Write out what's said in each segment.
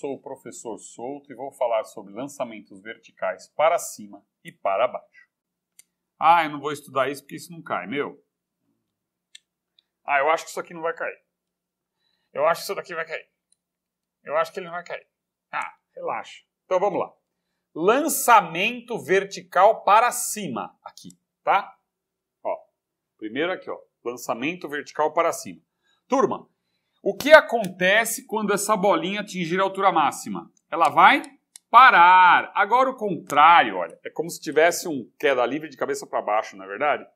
sou o professor Souto e vou falar sobre lançamentos verticais para cima e para baixo. Ah, eu não vou estudar isso porque isso não cai, meu. Ah, eu acho que isso aqui não vai cair. Eu acho que isso daqui vai cair. Eu acho que ele não vai cair. Ah, relaxa. Então vamos lá. Lançamento vertical para cima aqui, tá? Ó. Primeiro aqui, ó, lançamento vertical para cima. Turma, o que acontece quando essa bolinha atingir a altura máxima? Ela vai parar. Agora o contrário, olha, é como se tivesse um queda livre de cabeça para baixo, na é verdade?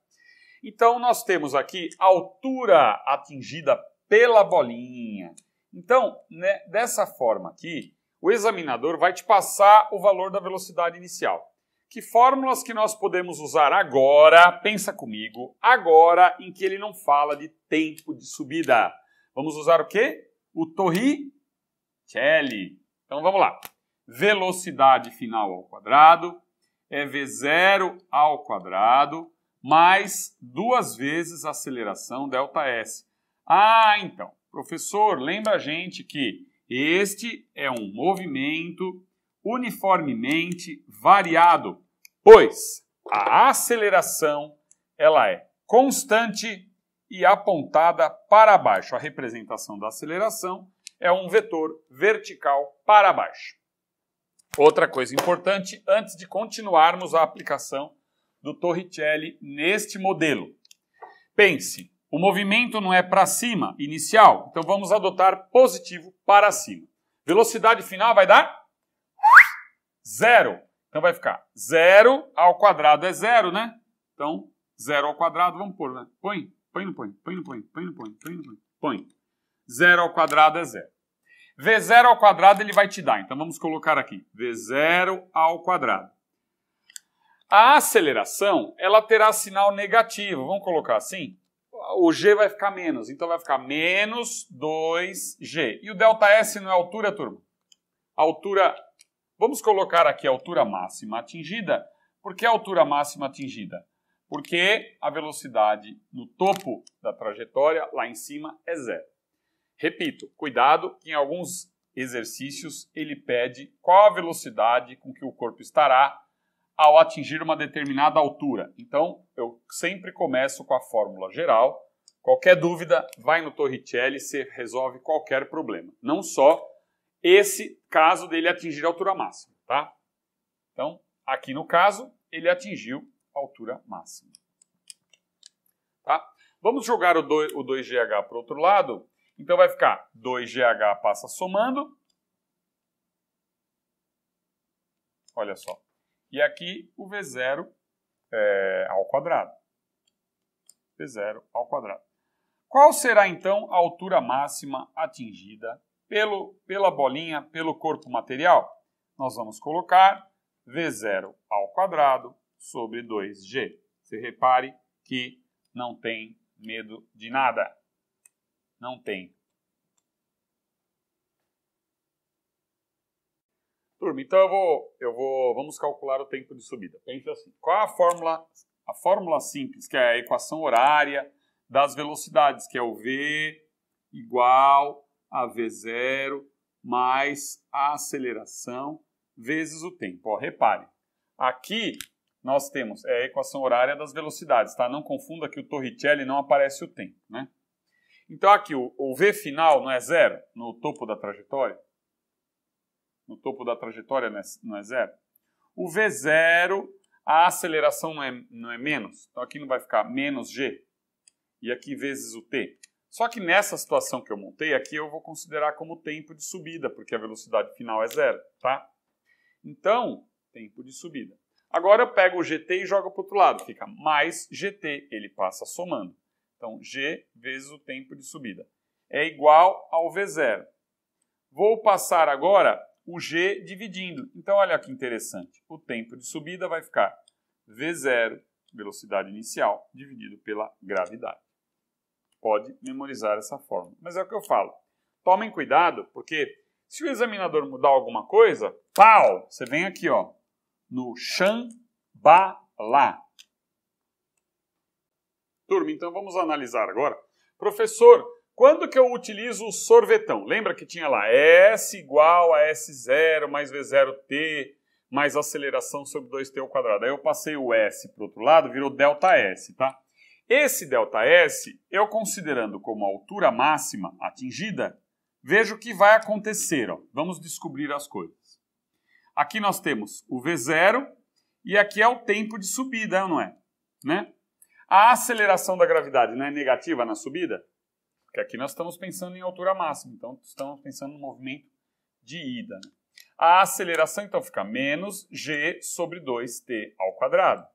Então nós temos aqui a altura atingida pela bolinha. Então, né, dessa forma aqui, o examinador vai te passar o valor da velocidade inicial. Que fórmulas que nós podemos usar agora, pensa comigo, agora em que ele não fala de tempo de subida. Vamos usar o quê? O torricelli. Então vamos lá. Velocidade final ao quadrado é v0 ao quadrado mais duas vezes a aceleração delta s. Ah, então, professor, lembra a gente que este é um movimento uniformemente variado, pois a aceleração ela é constante e apontada para baixo. A representação da aceleração é um vetor vertical para baixo. Outra coisa importante antes de continuarmos a aplicação do Torricelli neste modelo. Pense, o movimento não é para cima inicial, então vamos adotar positivo para cima. Velocidade final vai dar zero. Então vai ficar zero ao quadrado é zero, né? Então, zero ao quadrado, vamos pôr, né? Põe. Põe, no põe, põe, no põe, põe, no põe, põe, no põe. Põe. Zero ao quadrado é zero. v zero ao quadrado ele vai te dar. Então vamos colocar aqui. v zero ao quadrado. A aceleração, ela terá sinal negativo. Vamos colocar assim? O g vai ficar menos. Então vai ficar menos 2g. E o delta S não é altura, turma? Altura... Vamos colocar aqui a altura máxima atingida. Por que a altura máxima atingida? porque a velocidade no topo da trajetória, lá em cima, é zero. Repito, cuidado que em alguns exercícios ele pede qual a velocidade com que o corpo estará ao atingir uma determinada altura. Então, eu sempre começo com a fórmula geral. Qualquer dúvida, vai no Torricelli, você resolve qualquer problema. Não só esse caso dele atingir a altura máxima, tá? Então, aqui no caso, ele atingiu altura máxima. Tá? Vamos jogar o 2GH para o outro lado. Então vai ficar 2GH passa somando. Olha só. E aqui o V0 é, ao quadrado. V0 ao quadrado. Qual será então a altura máxima atingida pelo, pela bolinha, pelo corpo material? Nós vamos colocar V0 ao quadrado sobre 2G. Você repare que não tem medo de nada. Não tem. Turma, então eu vou, eu vou, vamos calcular o tempo de subida. Pense assim, qual a fórmula, a fórmula simples, que é a equação horária das velocidades, que é o v igual a v0 mais a aceleração vezes o tempo. Ó, repare, aqui nós temos é a equação horária das velocidades, tá? Não confunda que o Torricelli não aparece o tempo, né? Então aqui o, o v final não é zero no topo da trajetória? No topo da trajetória não é, não é zero? O v0, a aceleração não é, não é menos, então aqui não vai ficar menos g, e aqui vezes o t. Só que nessa situação que eu montei, aqui eu vou considerar como tempo de subida, porque a velocidade final é zero, tá? Então, tempo de subida. Agora eu pego o GT e jogo para o outro lado, fica mais GT, ele passa somando. Então, G vezes o tempo de subida é igual ao V0. Vou passar agora o G dividindo. Então, olha que interessante. O tempo de subida vai ficar V0, velocidade inicial, dividido pela gravidade. Pode memorizar essa fórmula. Mas é o que eu falo. Tomem cuidado, porque se o examinador mudar alguma coisa, pau, você vem aqui, ó, no Shambhala. Turma, então vamos analisar agora. Professor, quando que eu utilizo o sorvetão? Lembra que tinha lá S igual a S0 mais V0T mais aceleração sobre 2T ao quadrado. Aí eu passei o S para o outro lado, virou delta S, tá? Esse delta S, eu considerando como altura máxima atingida, vejo o que vai acontecer. Ó. Vamos descobrir as coisas. Aqui nós temos o V0 e aqui é o tempo de subida, não é? Né? A aceleração da gravidade não é negativa na subida? Porque aqui nós estamos pensando em altura máxima, então estamos pensando no movimento de ida. Né? A aceleração então fica menos g sobre 2t ao quadrado.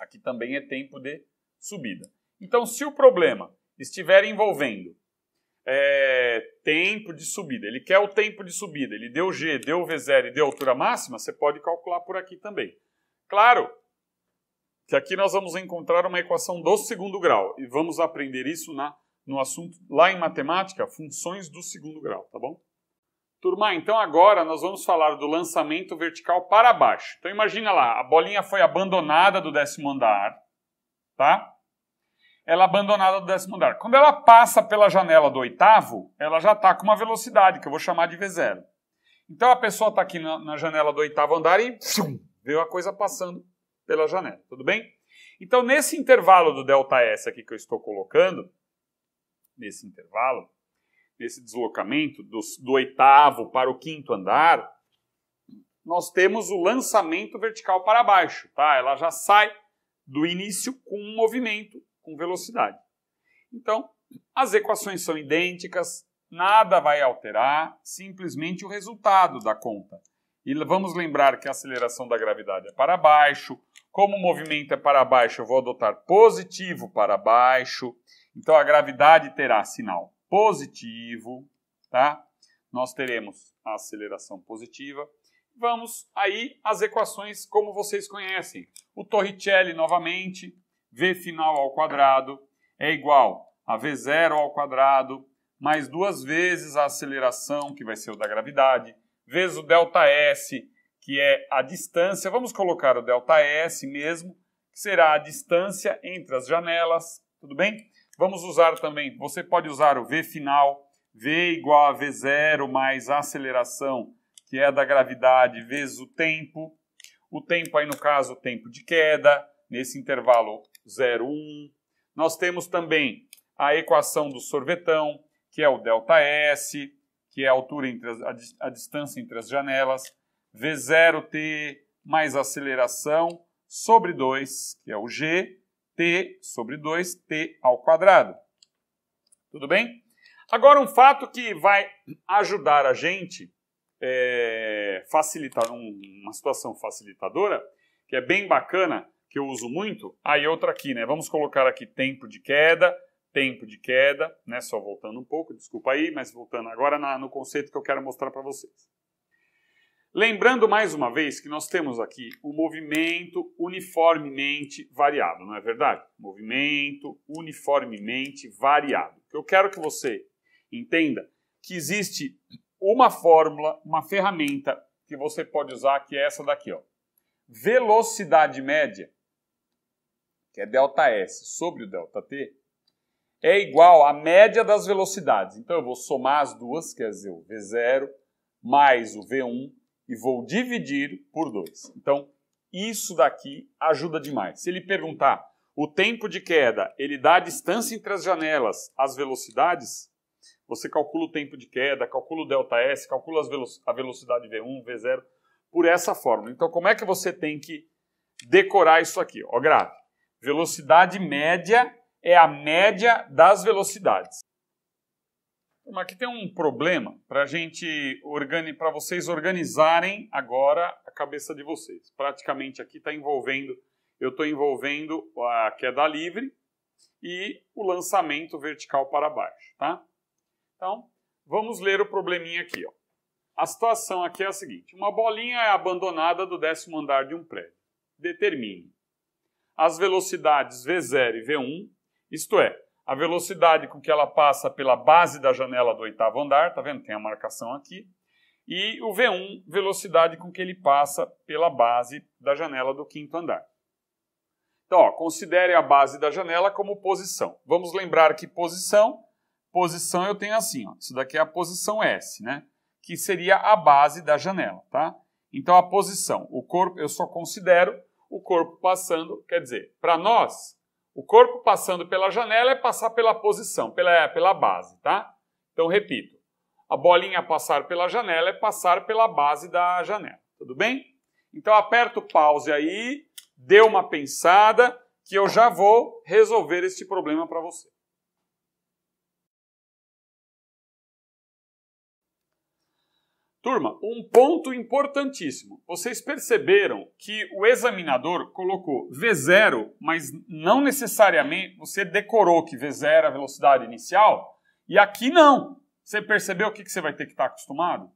Aqui também é tempo de subida. Então, se o problema estiver envolvendo é, tempo de subida. Ele quer o tempo de subida. Ele deu G, deu V0 e deu altura máxima, você pode calcular por aqui também. Claro que aqui nós vamos encontrar uma equação do segundo grau e vamos aprender isso na, no assunto lá em matemática, funções do segundo grau, tá bom? Turma, então agora nós vamos falar do lançamento vertical para baixo. Então imagina lá, a bolinha foi abandonada do décimo andar, tá? ela é abandonada do décimo andar. Quando ela passa pela janela do oitavo, ela já está com uma velocidade, que eu vou chamar de V0. Então a pessoa está aqui na, na, janela do oitavo andar e veio a coisa passando pela janela, tudo bem? Então nesse intervalo do delta S aqui que eu estou colocando, nesse intervalo, nesse deslocamento do, do oitavo para o quinto andar, nós temos o lançamento vertical para baixo, tá? Ela já sai do início com um movimento com velocidade. Então, as equações são idênticas, nada vai alterar, simplesmente o resultado da conta. E vamos lembrar que a aceleração da gravidade é para baixo, como o movimento é para baixo, eu vou adotar positivo para baixo. Então a gravidade terá sinal positivo, tá? Nós teremos a aceleração positiva. Vamos aí às equações como vocês conhecem. O Torricelli novamente, v final ao quadrado é igual a v0 ao quadrado mais duas vezes a aceleração, que vai ser o da gravidade, vezes o delta S, que é a distância, vamos colocar o delta S mesmo, que será a distância entre as janelas, tudo bem? Vamos usar também, você pode usar o V final, V igual a V0 mais a aceleração, que é a da gravidade, vezes o tempo. O tempo aí, no caso, o tempo de queda, nesse intervalo 0,1. Nós temos também a equação do sorvetão, que é o ΔS, que é a altura entre as, a, a distância entre as janelas, V0T mais aceleração sobre 2, que é o G, T sobre 2, T ao quadrado. Tudo bem? Agora, um fato que vai ajudar a gente, é, facilitar um, uma situação facilitadora, que é bem bacana, que eu uso muito, aí outra aqui, né? Vamos colocar aqui tempo de queda, tempo de queda, né? Só voltando um pouco, desculpa aí, mas voltando agora na, no conceito que eu quero mostrar para vocês. Lembrando mais uma vez que nós temos aqui o movimento uniformemente variado, não é verdade? Movimento uniformemente variado. Eu quero que você entenda que existe uma fórmula, uma ferramenta que você pode usar, que é essa daqui, ó. Velocidade média que é ΔS, sobre o ΔT, é igual à média das velocidades. Então eu vou somar as duas, quer dizer, o V0 mais o V1, e vou dividir por 2. Então isso daqui ajuda demais. Se ele perguntar o tempo de queda, ele dá a distância entre as janelas, as velocidades, você calcula o tempo de queda, calcula o ΔS, calcula velo a velocidade V1, V0, por essa fórmula. Então, como é que você tem que decorar isso aqui? Ó, grave. Velocidade média é a média das velocidades. Mas aqui tem um problema para gente para vocês organizarem agora a cabeça de vocês. Praticamente aqui está envolvendo, eu estou envolvendo a queda livre e o lançamento vertical para baixo, tá? Então, vamos ler o probleminha aqui, ó. A situação aqui é a seguinte: uma bolinha é abandonada do décimo andar de um prédio. Determine as velocidades V0 e V1, isto é, a velocidade com que ela passa pela base da janela do oitavo andar, tá vendo? Tem a marcação aqui. E o V1, velocidade com que ele passa pela base da janela do quinto andar. Então, ó, considere a base da janela como posição. Vamos lembrar que posição, posição eu tenho assim, ó, isso daqui é a posição S, né? Que seria a base da janela, tá? Então, a posição, o corpo eu só considero o corpo passando, quer dizer, para nós, o corpo passando pela janela é passar pela posição, pela, pela base, tá? Então, repito, a bolinha passar pela janela é passar pela base da janela, tudo bem? Então, aperta o pause aí, dê uma pensada, que eu já vou resolver este problema para você. Turma, um ponto importantíssimo. Vocês perceberam que o examinador colocou V0, mas não necessariamente você decorou que V0 é a velocidade inicial, e aqui não. Você percebeu o que você vai ter que estar tá acostumado?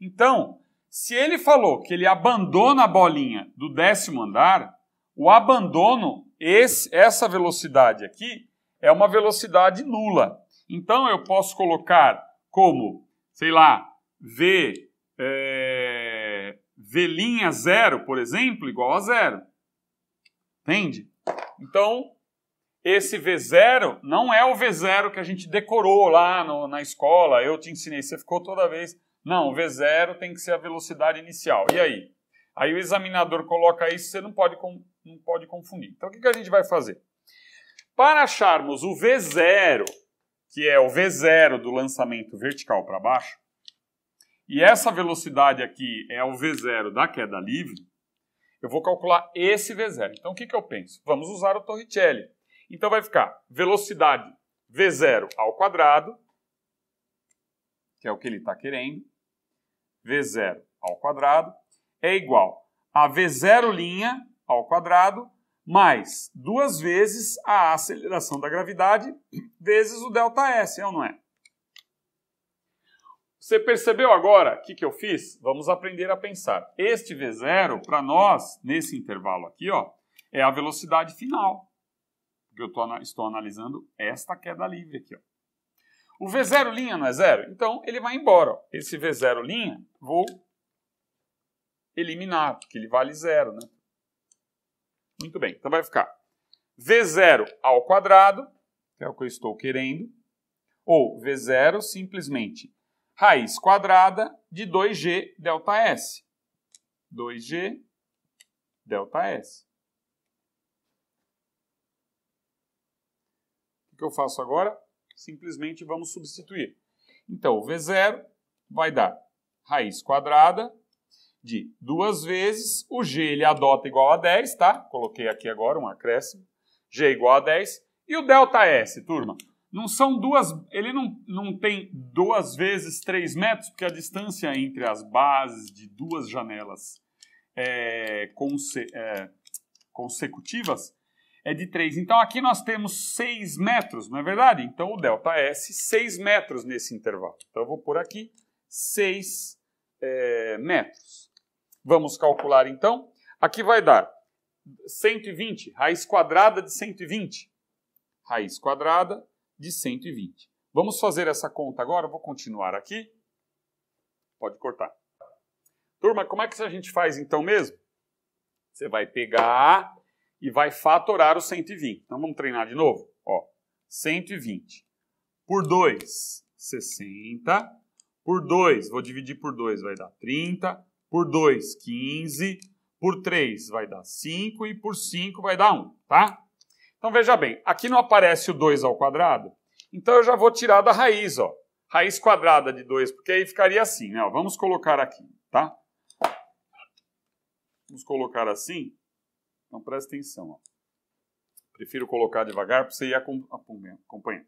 Então, se ele falou que ele abandona a bolinha do décimo andar, o abandono, esse, essa velocidade aqui, é uma velocidade nula. Então eu posso colocar como, sei lá, V, é, linha zero, por exemplo, igual a zero. Entende? Então, esse V0 não é o V0 que a gente decorou lá no, na escola, eu te ensinei, você ficou toda vez. Não, o V0 tem que ser a velocidade inicial. E aí? Aí o examinador coloca isso, você não pode, não pode confundir. Então o que, que a gente vai fazer? Para acharmos o V0, que é o V0 do lançamento vertical para baixo, e essa velocidade aqui é o V0 da queda livre, eu vou calcular esse V0. Então, o que, que eu penso? Vamos usar o Torricelli. Então, vai ficar velocidade V0 ao quadrado, que é o que ele está querendo, V0 ao quadrado é igual a V0 linha ao quadrado mais duas vezes a aceleração da gravidade vezes o delta S, é ou não é? Você percebeu agora o que, que eu fiz? Vamos aprender a pensar. Este V0, para nós, nesse intervalo aqui, ó, é a velocidade final. Porque eu tô, estou analisando esta queda livre aqui. Ó. O V0 linha não é zero? Então ele vai embora. Ó. Esse V0 linha, vou eliminar, porque ele vale zero. Né? Muito bem, então vai ficar V0 ao quadrado, que é o que eu estou querendo, ou V0 simplesmente raiz quadrada de 2g delta S. 2g delta S. O que eu faço agora? Simplesmente vamos substituir. Então, o V0 vai dar raiz quadrada de duas vezes. O G ele adota igual a 10, tá? Coloquei aqui agora um acréscimo. G igual a 10. E o delta S, turma? Não são duas. Ele não, não tem duas vezes três metros, porque a distância entre as bases de duas janelas é, conse, é, consecutivas é de três. Então aqui nós temos seis metros, não é verdade? Então o delta S, seis metros nesse intervalo. Então eu vou por aqui seis é, metros. Vamos calcular então. Aqui vai dar 120, raiz quadrada de 120. Raiz quadrada de 120. Vamos fazer essa conta agora, vou continuar aqui. Pode cortar. Turma, como é que a gente faz então mesmo? Você vai pegar e vai fatorar o 120. Então vamos treinar de novo? Ó, 120 por 2, 60. Por 2, vou dividir por 2, vai dar 30. Por 2, 15. Por 3 vai dar 5 e por 5 vai dar 1, tá? tá? Então veja bem, aqui não aparece o 2 ao quadrado, então eu já vou tirar da raiz, ó. Raiz quadrada de 2, porque aí ficaria assim, né? vamos colocar aqui, tá? Vamos colocar assim. Então presta atenção, ó. Prefiro colocar devagar para você ir acompanhando.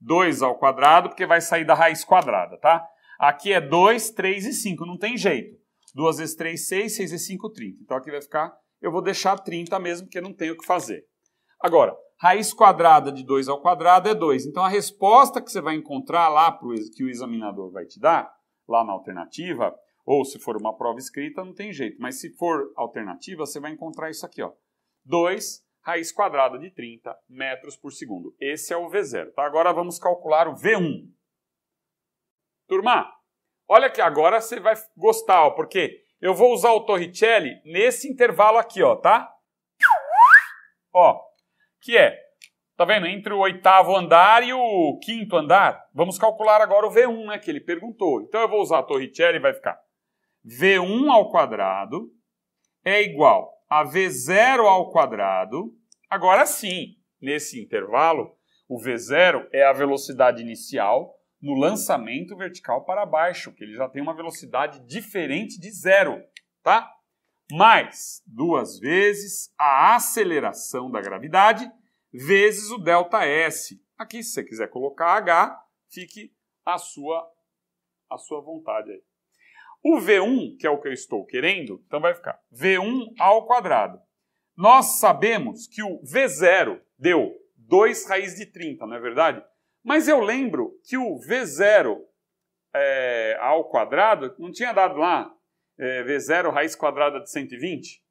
2 ao quadrado, porque vai sair da raiz quadrada, tá? Aqui é 2, 3 e 5, não tem jeito. 2 vezes 3, 6, 6 e 5, 30. Então aqui vai ficar, eu vou deixar 30 mesmo, porque não tem o que fazer. Agora, raiz quadrada de 2 ao quadrado é 2. Então a resposta que você vai encontrar lá, pro, que o examinador vai te dar, lá na alternativa, ou se for uma prova escrita, não tem jeito. Mas se for alternativa, você vai encontrar isso aqui, ó. 2 raiz quadrada de 30 metros por segundo. Esse é o V0. Tá? Agora vamos calcular o V1. Turma, olha que agora você vai gostar, ó, porque eu vou usar o Torricelli nesse intervalo aqui, ó, tá? Ó, que é, tá vendo, entre o oitavo andar e o quinto andar, vamos calcular agora o V1, né, que ele perguntou. Então eu vou usar a Torricelli e vai ficar V1 ao quadrado é igual a V0 ao quadrado. Agora sim, nesse intervalo, o V0 é a velocidade inicial no lançamento vertical para baixo, que ele já tem uma velocidade diferente de zero, tá? mais duas vezes a aceleração da gravidade vezes o delta S. Aqui, se você quiser colocar H, fique à sua, à sua vontade aí. O V1, que é o que eu estou querendo, então vai ficar V1 ao quadrado. Nós sabemos que o V0 deu 2 raiz de 30, não é verdade? Mas eu lembro que o V0 é, ao quadrado não tinha dado lá é, V0 raiz quadrada de 120.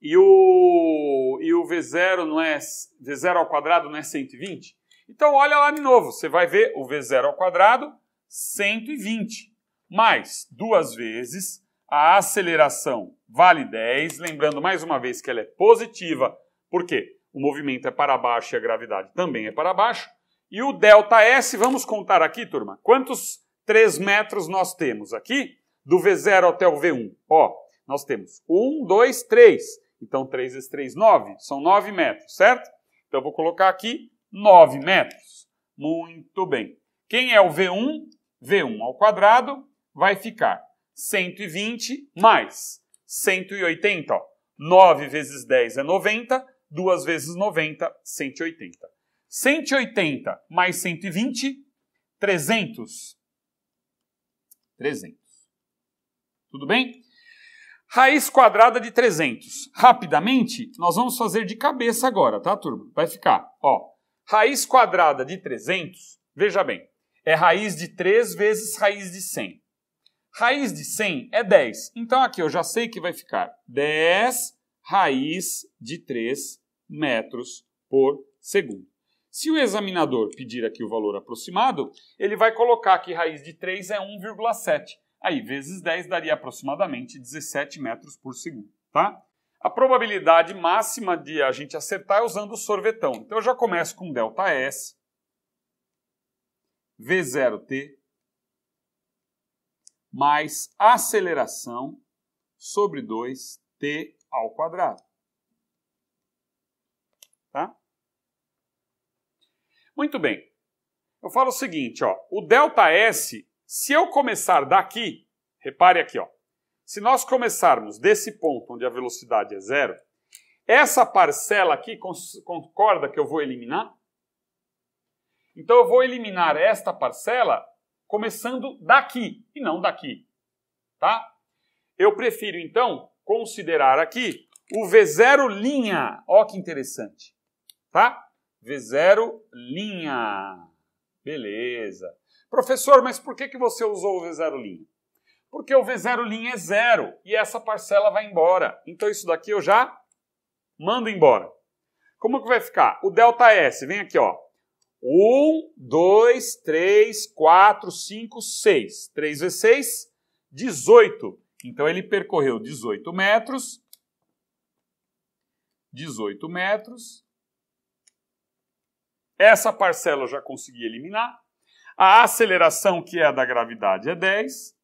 E o, e o V0, não é, V0 ao quadrado não é 120? Então olha lá de novo, você vai ver o V0 ao quadrado, 120, mais duas vezes a aceleração vale 10, lembrando mais uma vez que ela é positiva, Por quê? o movimento é para baixo e a gravidade também é para baixo. E o ΔS, vamos contar aqui, turma, quantos 3 metros nós temos aqui? do V0 até o V1? Ó, nós temos 1, 2, 3. Então 3 vezes 3, 9. São 9 metros, certo? Então eu vou colocar aqui 9 metros. Muito bem. Quem é o V1? V1 ao quadrado vai ficar 120 mais 180. Ó. 9 vezes 10 é 90, 2 vezes 90, 180. 180 mais 120, 300. 300. Tudo bem? Raiz quadrada de 300. Rapidamente, nós vamos fazer de cabeça agora, tá, turma? Vai ficar, ó. Raiz quadrada de 300, veja bem, é raiz de 3 vezes raiz de 100. Raiz de 100 é 10. Então aqui eu já sei que vai ficar 10 raiz de 3 metros por segundo. Se o examinador pedir aqui o valor aproximado, ele vai colocar que raiz de 3 é 1,7. Aí, vezes 10 daria aproximadamente 17 metros por segundo, tá? A probabilidade máxima de a gente acertar é usando o sorvetão. Então, eu já começo com delta S, V0T, mais aceleração sobre 2T ao quadrado. Tá? Muito bem. Eu falo o seguinte, ó, o delta S se eu começar daqui, repare aqui, ó. Se nós começarmos desse ponto onde a velocidade é zero, essa parcela aqui concorda que eu vou eliminar? Então eu vou eliminar esta parcela começando daqui e não daqui, tá? Eu prefiro então considerar aqui o V0 linha. Ó que interessante, tá? V0 linha. Beleza. Professor, mas por que, que você usou o V0 linha? Porque o V0 linha é zero e essa parcela vai embora. Então isso daqui eu já mando embora. Como que vai ficar? O delta S, vem aqui, ó. 1, 2, 3, 4, 5, 6. 3 vezes 6, 18. Então ele percorreu 18 metros. 18 metros. Essa parcela eu já consegui eliminar. A aceleração, que é a da gravidade, é 10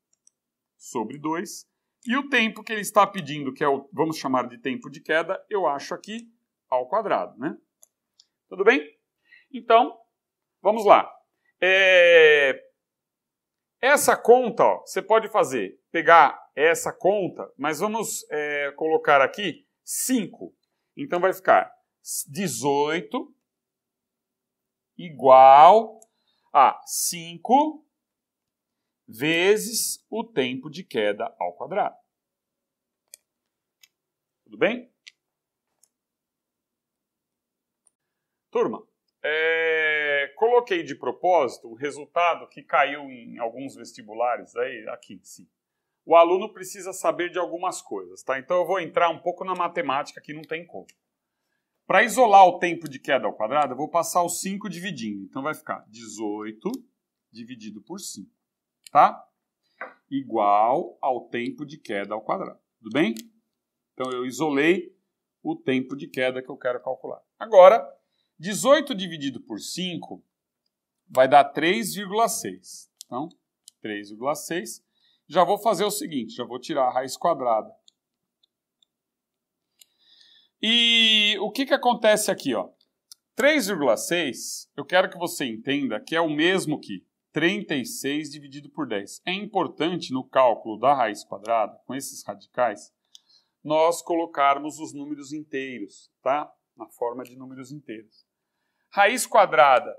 sobre 2. E o tempo que ele está pedindo, que é o, vamos chamar de tempo de queda, eu acho aqui ao quadrado, né? Tudo bem? Então, vamos lá. É... Essa conta, ó, você pode fazer, pegar essa conta, mas vamos é, colocar aqui 5. Então vai ficar 18 igual a 5 vezes o tempo de queda ao quadrado. Tudo bem? Turma, é, coloquei de propósito o resultado que caiu em alguns vestibulares aí, aqui sim. O aluno precisa saber de algumas coisas, tá? Então eu vou entrar um pouco na matemática que não tem como. Para isolar o tempo de queda ao quadrado, eu vou passar o 5 dividindo. Então vai ficar 18 dividido por 5, tá? Igual ao tempo de queda ao quadrado, tudo bem? Então eu isolei o tempo de queda que eu quero calcular. Agora, 18 dividido por 5 vai dar 3,6. Então, 3,6. Já vou fazer o seguinte, já vou tirar a raiz quadrada e o que, que acontece aqui? Ó? 3,6, eu quero que você entenda que é o mesmo que 36 dividido por 10. É importante no cálculo da raiz quadrada, com esses radicais, nós colocarmos os números inteiros, tá? Na forma de números inteiros. Raiz quadrada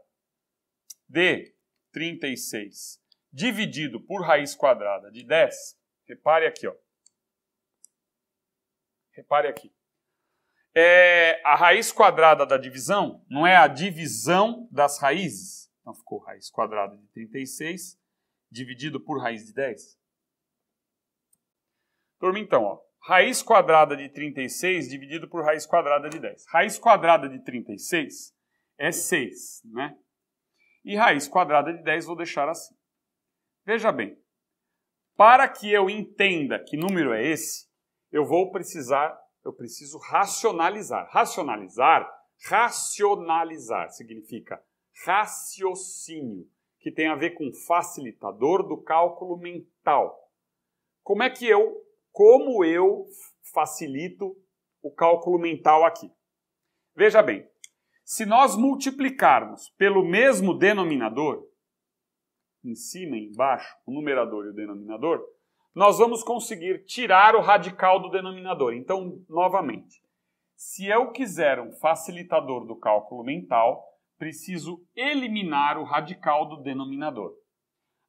de 36 dividido por raiz quadrada de 10, repare aqui, ó. Repare aqui é a raiz quadrada da divisão, não é a divisão das raízes. Então ficou raiz quadrada de 36 dividido por raiz de 10. Turma, então, ó, raiz quadrada de 36 dividido por raiz quadrada de 10. Raiz quadrada de 36 é 6, né? E raiz quadrada de 10 vou deixar assim. Veja bem, para que eu entenda que número é esse, eu vou precisar eu preciso racionalizar. Racionalizar, racionalizar significa raciocínio, que tem a ver com facilitador do cálculo mental. Como é que eu, como eu facilito o cálculo mental aqui? Veja bem, se nós multiplicarmos pelo mesmo denominador, em cima e embaixo, o numerador e o denominador, nós vamos conseguir tirar o radical do denominador. Então, novamente, se eu quiser um facilitador do cálculo mental, preciso eliminar o radical do denominador.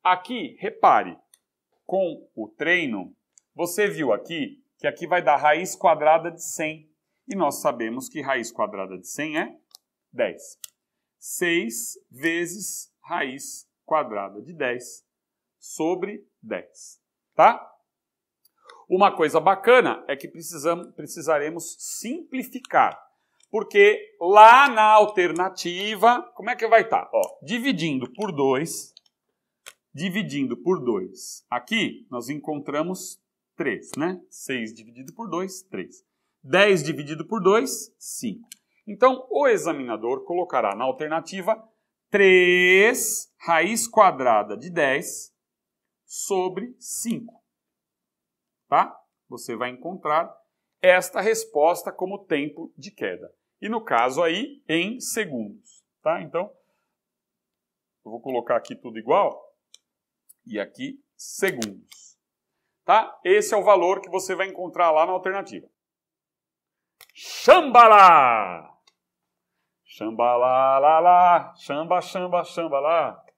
Aqui, repare, com o treino, você viu aqui que aqui vai dar raiz quadrada de 100. E nós sabemos que raiz quadrada de 100 é 10. 6 vezes raiz quadrada de 10 sobre 10 tá? Uma coisa bacana é que precisamos, precisaremos simplificar, porque lá na alternativa, como é que vai estar? Tá? Ó, dividindo por 2, dividindo por 2. Aqui nós encontramos 3, né? 6 dividido por 2, 3. 10 dividido por 2, 5. Então, o examinador colocará na alternativa 3 raiz quadrada de 10 sobre 5. Tá? Você vai encontrar esta resposta como tempo de queda. E no caso aí, em segundos. Tá? Então, eu vou colocar aqui tudo igual. E aqui, segundos. Tá? Esse é o valor que você vai encontrar lá na alternativa. Xambalá! Xambalá, lá, lá, xamba, xamba, xambalá.